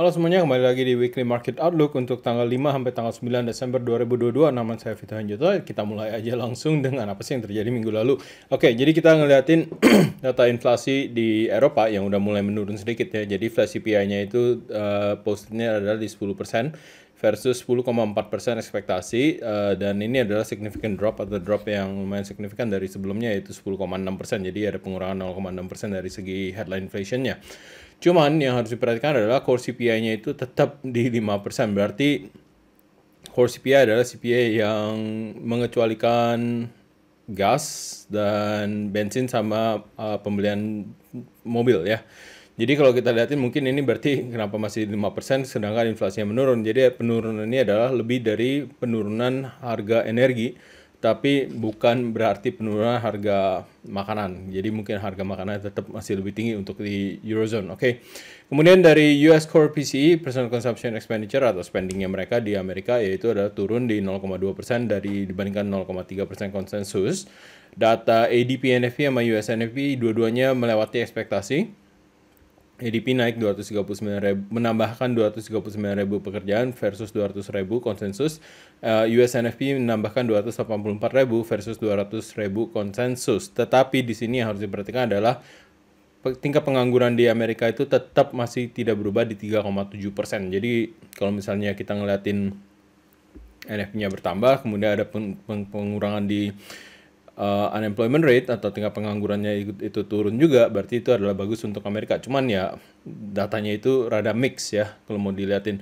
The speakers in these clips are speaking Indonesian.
Halo semuanya, kembali lagi di Weekly Market Outlook untuk tanggal 5 sampai tanggal 9 Desember 2022. Nama saya Vito Hanjoto, kita mulai aja langsung dengan apa sih yang terjadi minggu lalu. Oke, jadi kita ngeliatin data inflasi di Eropa yang udah mulai menurun sedikit ya. Jadi flash CPI-nya itu uh, postingnya adalah di 10% versus 10,4% persen ekspektasi uh, dan ini adalah significant drop atau drop yang lumayan signifikan dari sebelumnya yaitu 10,6% persen jadi ada pengurangan 0,6% persen dari segi headline inflationnya cuman yang harus diperhatikan adalah core CPI-nya itu tetap di 5% persen berarti core CPI adalah CPI yang mengecualikan gas dan bensin sama uh, pembelian mobil ya jadi kalau kita lihatin mungkin ini berarti kenapa masih 5% sedangkan inflasinya menurun. Jadi penurunan ini adalah lebih dari penurunan harga energi tapi bukan berarti penurunan harga makanan. Jadi mungkin harga makanan tetap masih lebih tinggi untuk di eurozone. Oke. Okay. Kemudian dari US core PCE personal consumption expenditure atau spendingnya mereka di Amerika yaitu adalah turun di 0,2% dari dibandingkan 0,3% konsensus. Data ADP NFP sama US NFP dua-duanya melewati ekspektasi ADP naik 239 ribu, menambahkan 239 ribu pekerjaan versus 200 ribu konsensus. Uh, eh, US menambahkan 284 ribu versus 200 ribu konsensus. Tetapi di sini yang harus diperhatikan adalah tingkat pengangguran di Amerika itu tetap masih tidak berubah di 3,7 persen. Jadi kalau misalnya kita ngeliatin NFP-nya bertambah, kemudian ada pengurangan di uh, unemployment rate atau tingkat penganggurannya itu, itu turun juga, berarti itu adalah bagus untuk Amerika. Cuman ya datanya itu rada mix ya kalau mau dilihatin.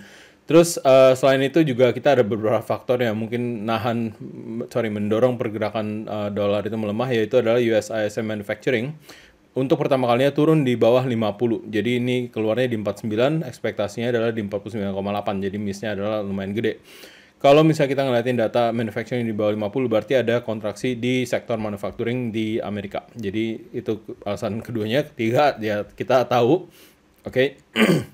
Terus uh, selain itu juga kita ada beberapa faktor yang mungkin nahan, sorry mendorong pergerakan uh, dolar itu melemah yaitu adalah US manufacturing untuk pertama kalinya turun di bawah 50. Jadi ini keluarnya di 49, ekspektasinya adalah di 49,8. Jadi missnya adalah lumayan gede. Kalau misalnya kita ngeliatin data manufacturing di bawah 50 berarti ada kontraksi di sektor manufacturing di Amerika. Jadi itu alasan keduanya, ketiga ya kita tahu oke okay.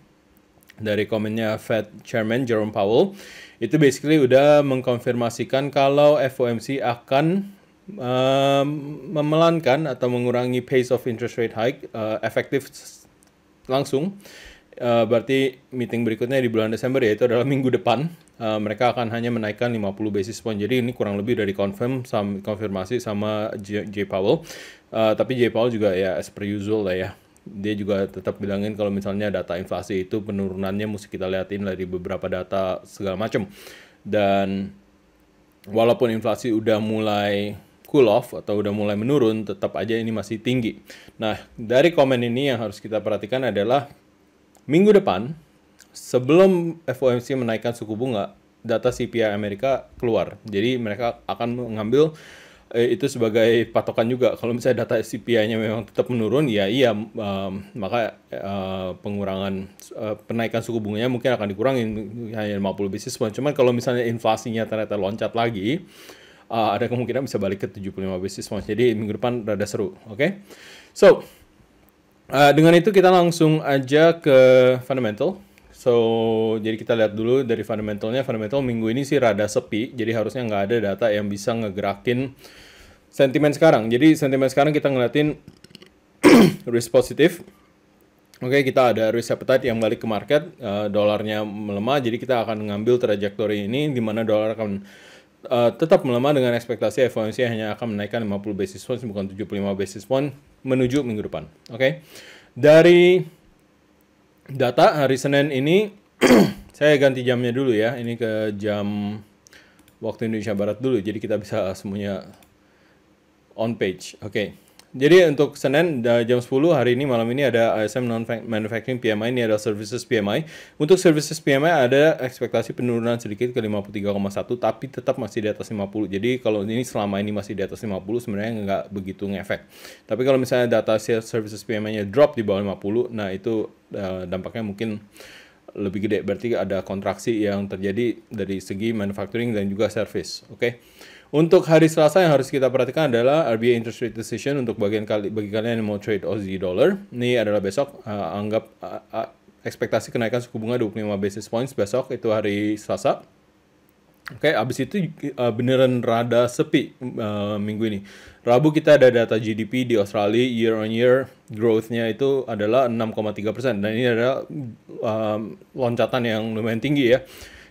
dari komennya Fed Chairman Jerome Powell itu basically udah mengkonfirmasikan kalau FOMC akan um, memelankan atau mengurangi pace of interest rate hike uh, eh, efektif langsung Uh, berarti meeting berikutnya di bulan Desember yaitu adalah minggu depan uh, mereka akan hanya menaikkan 50 basis point jadi ini kurang lebih dari confirm sam konfirmasi sama J, J Powell uh, tapi J Powell juga ya as per usual lah ya dia juga tetap bilangin kalau misalnya data inflasi itu penurunannya mesti kita lihatin dari beberapa data segala macam dan walaupun inflasi udah mulai cool off atau udah mulai menurun tetap aja ini masih tinggi. Nah, dari komen ini yang harus kita perhatikan adalah Minggu depan, sebelum FOMC menaikkan suku bunga, data CPI Amerika keluar. Jadi mereka akan mengambil eh, itu sebagai patokan juga. Kalau misalnya data CPI-nya memang tetap menurun, ya iya, um, maka uh, pengurangan uh, penaikan suku bunganya mungkin akan dikurangin hanya 50 basis point. Cuman kalau misalnya inflasinya ternyata loncat lagi, uh, ada kemungkinan bisa balik ke 75 basis point. Jadi minggu depan rada seru, oke? Okay? So, uh, dengan itu kita langsung aja ke fundamental. So, jadi kita lihat dulu dari fundamentalnya. Fundamental minggu ini sih rada sepi, jadi harusnya nggak ada data yang bisa ngegerakin sentimen sekarang. Jadi sentimen sekarang kita ngeliatin risk positif. Oke, okay, kita ada risk appetite yang balik ke market, uh, dolarnya melemah, jadi kita akan ngambil trajektori ini di mana dolar akan uh, tetap melemah dengan ekspektasi FOMC hanya akan menaikkan 50 basis point bukan 75 basis point menuju minggu depan. Oke. Okay? Dari data hari Senin ini saya ganti jamnya dulu ya. Ini ke jam waktu Indonesia Barat dulu jadi kita bisa semuanya on page. Oke. Okay. Jadi untuk Senin jam 10 hari ini malam ini ada ISM non manufacturing PMI ini adalah services PMI. Untuk services PMI ada ekspektasi penurunan sedikit ke 53,1 tapi tetap masih di atas 50. Jadi kalau ini selama ini masih di atas 50 sebenarnya nggak begitu ngefek. Tapi kalau misalnya data services PMI-nya drop di bawah 50, nah itu e, dampaknya mungkin lebih gede. Berarti ada kontraksi yang terjadi dari segi manufacturing dan juga service. Oke. Okay? Untuk hari Selasa yang harus kita perhatikan adalah RBA interest rate decision untuk bagian kali bagi kalian yang mau trade Aussie dollar. Ini adalah besok uh, anggap uh, uh, ekspektasi kenaikan suku bunga 25 basis points besok itu hari Selasa. Oke, okay, abis itu uh, beneran rada sepi uh, minggu ini. Rabu kita ada data GDP di Australia year on year growth-nya itu adalah 6,3 persen dan ini adalah um, loncatan yang lumayan tinggi ya,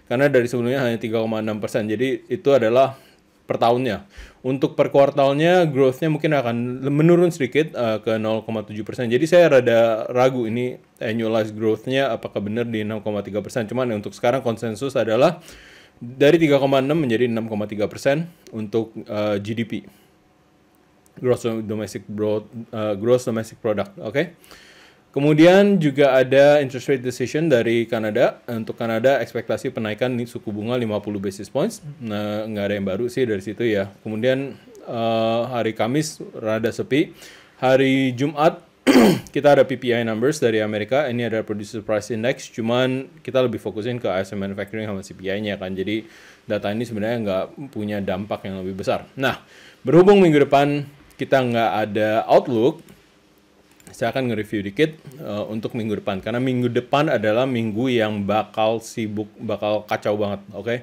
karena dari sebelumnya hanya 3,6 Jadi itu adalah per tahunnya. Untuk per kuartalnya growth-nya mungkin akan menurun sedikit uh, ke 0,7%. Jadi saya rada ragu ini annualized growth-nya apakah benar di 6,3%. Cuman untuk sekarang konsensus adalah dari 3,6 menjadi 6,3% untuk uh, eh, GDP. Gross domestic broad, uh, gross domestic product, oke? Okay? Kemudian juga ada interest rate decision dari Kanada. Untuk Kanada ekspektasi penaikan suku bunga 50 basis points. Nah, nggak ada yang baru sih dari situ ya. Kemudian uh, hari Kamis rada sepi. Hari Jumat kita ada PPI numbers dari Amerika. Ini ada producer price index. Cuman kita lebih fokusin ke ISM manufacturing sama CPI-nya kan. Jadi data ini sebenarnya nggak punya dampak yang lebih besar. Nah, berhubung minggu depan kita nggak ada outlook, saya akan nge-review dikit uh, untuk minggu depan karena minggu depan adalah minggu yang bakal sibuk, bakal kacau banget, oke? Okay?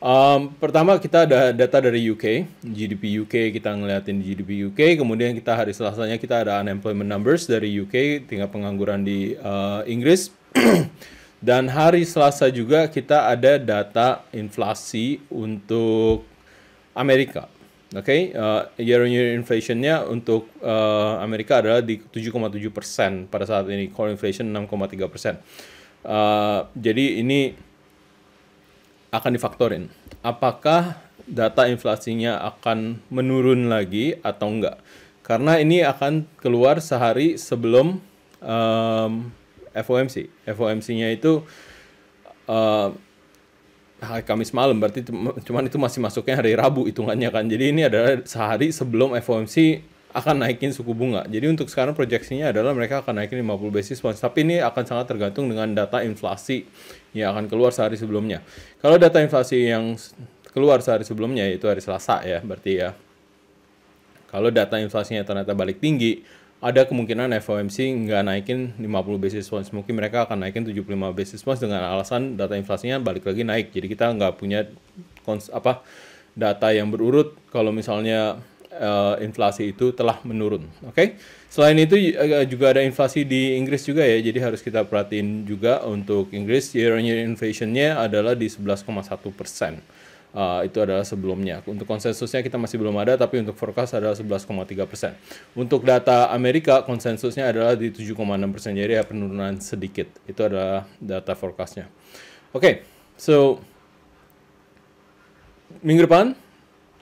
Um, pertama kita ada data dari UK, GDP UK kita ngeliatin GDP UK, kemudian kita hari Selasanya kita ada unemployment numbers dari UK, tingkat pengangguran di uh, Inggris. Dan hari Selasa juga kita ada data inflasi untuk Amerika. Oke, okay, uh, year on year inflationnya untuk uh, Amerika adalah di 7,7 persen pada saat ini, core inflation 6,3 persen. Uh, jadi ini akan difaktorin. Apakah data inflasinya akan menurun lagi atau enggak? Karena ini akan keluar sehari sebelum um, FOMC. FOMC-nya itu uh, hari ah, Kamis malam berarti cuman itu masih masuknya hari Rabu hitungannya kan. Jadi ini adalah sehari sebelum FOMC akan naikin suku bunga. Jadi untuk sekarang proyeksinya adalah mereka akan naikin 50 basis points. Tapi ini akan sangat tergantung dengan data inflasi yang akan keluar sehari sebelumnya. Kalau data inflasi yang keluar sehari sebelumnya itu hari Selasa ya, berarti ya. Kalau data inflasinya ternyata balik tinggi, ada kemungkinan FOMC nggak naikin 50 basis points. Mungkin mereka akan naikin 75 basis points dengan alasan data inflasinya balik lagi naik. Jadi kita nggak punya kons apa data yang berurut kalau misalnya uh, inflasi itu telah menurun. Oke. Okay? Selain itu eh, juga ada inflasi di Inggris juga ya. Jadi harus kita perhatiin juga untuk Inggris year on year inflationnya adalah di 11,1 persen. Eh, itu adalah sebelumnya. Untuk konsensusnya kita masih belum ada, tapi untuk forecast adalah 11,3 persen. Untuk data Amerika, konsensusnya adalah di 7,6 persen, jadi ya penurunan sedikit. Itu adalah data forecastnya. Oke, okay, so minggu depan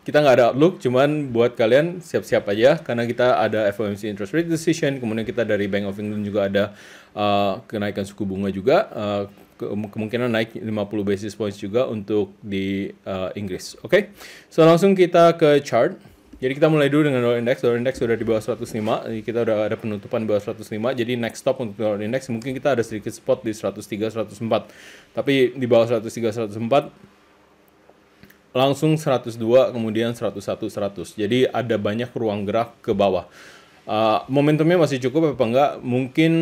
kita nggak ada outlook, cuman buat kalian siap-siap aja karena kita ada FOMC interest rate decision, kemudian kita dari Bank of England juga ada uh, kenaikan suku bunga juga. Uh, kemungkinan naik 50 basis points juga untuk di uh, Inggris. Oke, okay? so langsung kita ke chart. Jadi kita mulai dulu dengan dollar index. Dollar index sudah di bawah 105. Jadi kita sudah ada penutupan di bawah 105. Jadi next stop untuk dollar index mungkin kita ada sedikit spot di 103 104. Tapi di bawah 103 104 langsung 102 kemudian 101 100. Jadi ada banyak ruang gerak ke bawah uh, momentumnya masih cukup apa enggak mungkin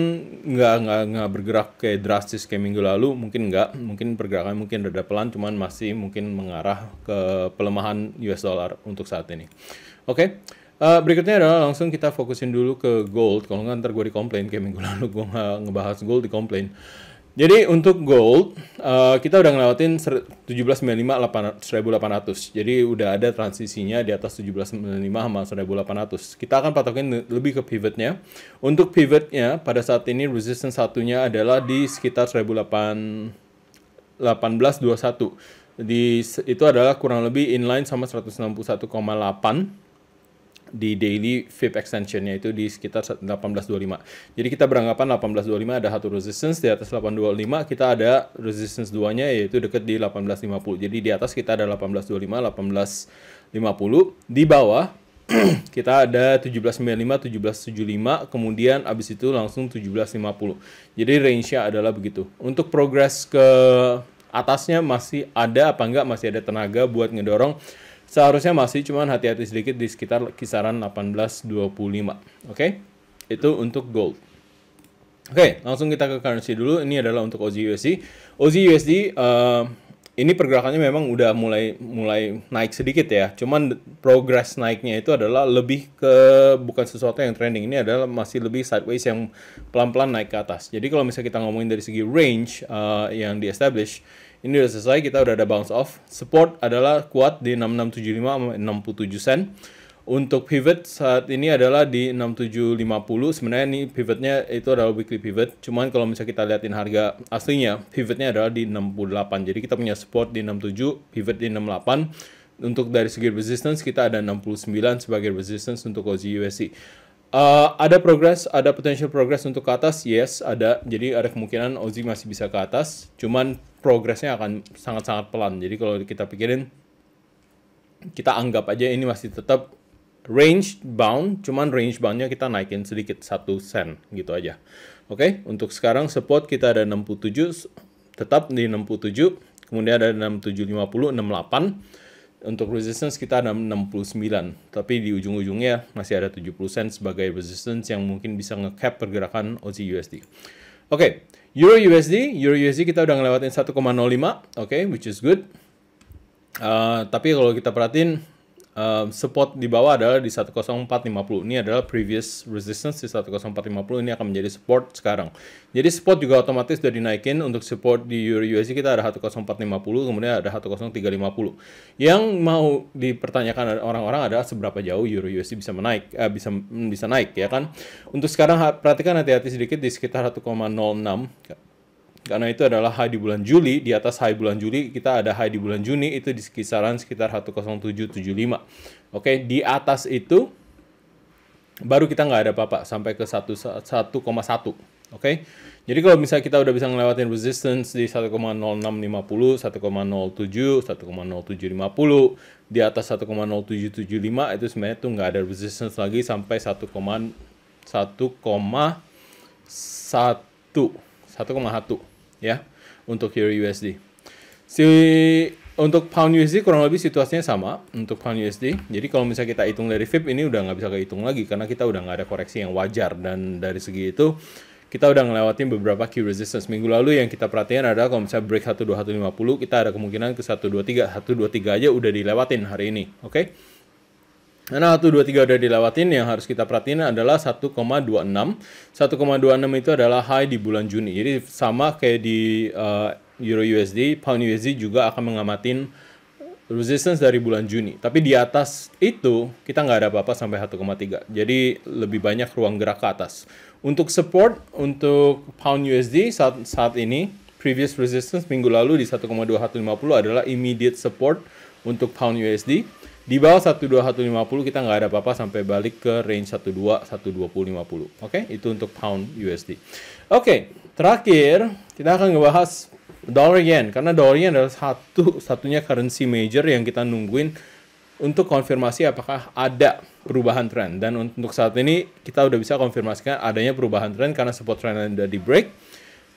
enggak enggak enggak bergerak kayak drastis kayak minggu lalu mungkin enggak mungkin pergerakan mungkin rada pelan cuman masih mungkin mengarah ke pelemahan US dollar untuk saat ini oke okay? Uh, eh, berikutnya adalah langsung kita fokusin dulu ke gold. Kalau nggak ntar gue di dikomplain kayak minggu lalu gue ngebahas gold di dikomplain. Jadi untuk gold, uh, kita udah ngelewatin 1795 1800. Jadi udah ada transisinya di atas 1795 sama 1800. Kita akan patokin lebih ke pivotnya. Untuk pivotnya, pada saat ini resistance satunya adalah di sekitar 1821. Di, itu adalah kurang lebih inline sama 161,8 di daily FIB extensionnya itu di sekitar 1825. Jadi kita beranggapan 1825 ada satu resistance di atas 825 kita ada resistance duanya yaitu dekat di 1850. Jadi di atas kita ada 1825, 1850, di bawah kita ada 1795, 1775, kemudian abis itu langsung 1750. Jadi range-nya adalah begitu. Untuk progress ke atasnya masih ada apa enggak masih ada tenaga buat ngedorong seharusnya masih cuman hati-hati sedikit di sekitar kisaran 1825 oke okay? itu untuk gold oke okay, langsung kita ke currency dulu ini adalah untuk OZ USD OZ USD uh, ini pergerakannya memang udah mulai mulai naik sedikit ya. Cuman progress naiknya itu adalah lebih ke bukan sesuatu yang trending. Ini adalah masih lebih sideways yang pelan-pelan naik ke atas. Jadi kalau misalnya kita ngomongin dari segi range uh, yang di establish ini udah selesai, kita udah ada bounce off. Support adalah kuat di 6675 67 sen. Untuk pivot saat ini adalah di 6750. Sebenarnya ini pivotnya itu adalah weekly pivot. Cuman kalau misalnya kita liatin harga aslinya, pivotnya adalah di 68. Jadi kita punya support di 67, pivot di 68. Untuk dari segi resistance kita ada 69 sebagai resistance untuk OZUSD. Uh, ada progress, ada potential progress untuk ke atas, yes, ada. Jadi ada kemungkinan Ozzy masih bisa ke atas, cuman progresnya akan sangat-sangat pelan. Jadi kalau kita pikirin, kita anggap aja ini masih tetap range bound, cuman range boundnya kita naikin sedikit satu sen gitu aja. Oke, okay? untuk sekarang support kita ada 67, tetap di 67, kemudian ada 6750, 68 untuk resistance kita ada 69, tapi di ujung-ujungnya masih ada 70 sen sebagai resistance yang mungkin bisa ngecap pergerakan OC USD. Oke, okay, Euro USD, Euro USD kita udah ngelewatin 1,05, oke, okay, which is good. Uh, tapi kalau kita perhatiin um, support di bawah adalah di 10450. Ini adalah previous resistance di 10450 ini akan menjadi support sekarang. Jadi support juga otomatis sudah dinaikin untuk support di Euro USD kita ada 10450 kemudian ada 10350. Yang mau dipertanyakan orang-orang adalah seberapa jauh Euro USD bisa menaik eh, bisa bisa naik ya kan. Untuk sekarang perhatikan hati-hati sedikit di sekitar 1,06 karena itu adalah high di bulan Juli di atas high bulan Juli kita ada high di bulan Juni itu di kisaran sekitar 10775 oke di atas itu baru kita nggak ada apa-apa sampai ke 1,1 oke jadi kalau misalnya kita udah bisa ngelewatin resistance di 1,0650 1,07 1,0750 di atas 1,0775 itu sebenarnya tuh nggak ada resistance lagi sampai 1,1 1,1 1,1 ya untuk Euro USD. Si untuk pound USD kurang lebih situasinya sama untuk pound USD. Jadi kalau misalnya kita hitung dari FIB ini udah nggak bisa kehitung lagi karena kita udah nggak ada koreksi yang wajar dan dari segi itu kita udah ngelewatin beberapa key resistance. Minggu lalu yang kita perhatikan adalah kalau misalnya break 12150 kita ada kemungkinan ke 123, 123 aja udah dilewatin hari ini, oke? Okay? Karena 1, 2, 3 udah dilewatin, yang harus kita perhatiin adalah 1,26. 1,26 itu adalah high di bulan Juni. Jadi sama kayak di uh, Euro USD, Pound USD juga akan mengamatin resistance dari bulan Juni. Tapi di atas itu kita nggak ada apa-apa sampai 1,3. Jadi lebih banyak ruang gerak ke atas. Untuk support untuk Pound USD saat, saat ini, previous resistance minggu lalu di 1,2150 adalah immediate support untuk Pound USD di bawah 12150 kita nggak ada apa-apa sampai balik ke range 12 12050. Oke, okay? itu untuk pound USD. Oke, okay, terakhir kita akan ngebahas dollar yen karena dollar yen adalah satu satunya currency major yang kita nungguin untuk konfirmasi apakah ada perubahan tren dan untuk saat ini kita udah bisa konfirmasikan adanya perubahan tren karena support trend udah di break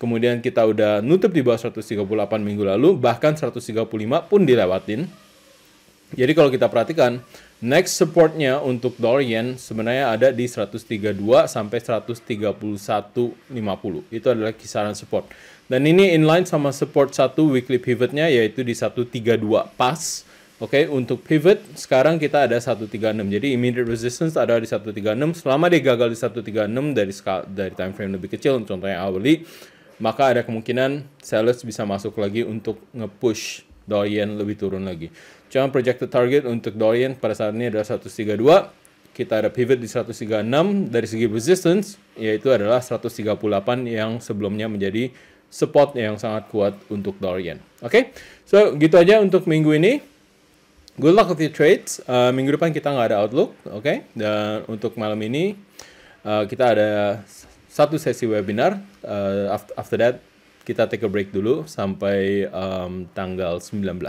kemudian kita udah nutup di bawah 138 minggu lalu bahkan 135 pun dilewatin jadi kalau kita perhatikan, next supportnya untuk dollar yen sebenarnya ada di 132 sampai 131.50. Itu adalah kisaran support. Dan ini inline sama support satu weekly pivotnya yaitu di 132 pas. Oke, okay, untuk pivot sekarang kita ada 136. Jadi immediate resistance ada di 136. Selama dia gagal di 136 dari dari time frame lebih kecil, contohnya hourly, maka ada kemungkinan sellers bisa masuk lagi untuk nge-push Dorian lebih turun lagi. Cuma projected target untuk Dorian pada saat ini adalah 132. Kita ada pivot di 136 dari segi resistance, yaitu adalah 138 yang sebelumnya menjadi support yang sangat kuat untuk Dorian. Oke, okay? so gitu aja untuk minggu ini. Good luck with your trades. Uh, minggu depan kita nggak ada outlook, oke? Okay? Dan untuk malam ini uh, kita ada satu sesi webinar. Uh, after that kita take a break dulu sampai um, tanggal 19. Oke,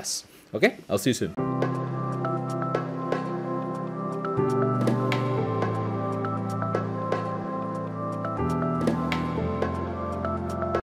okay? I'll see you soon.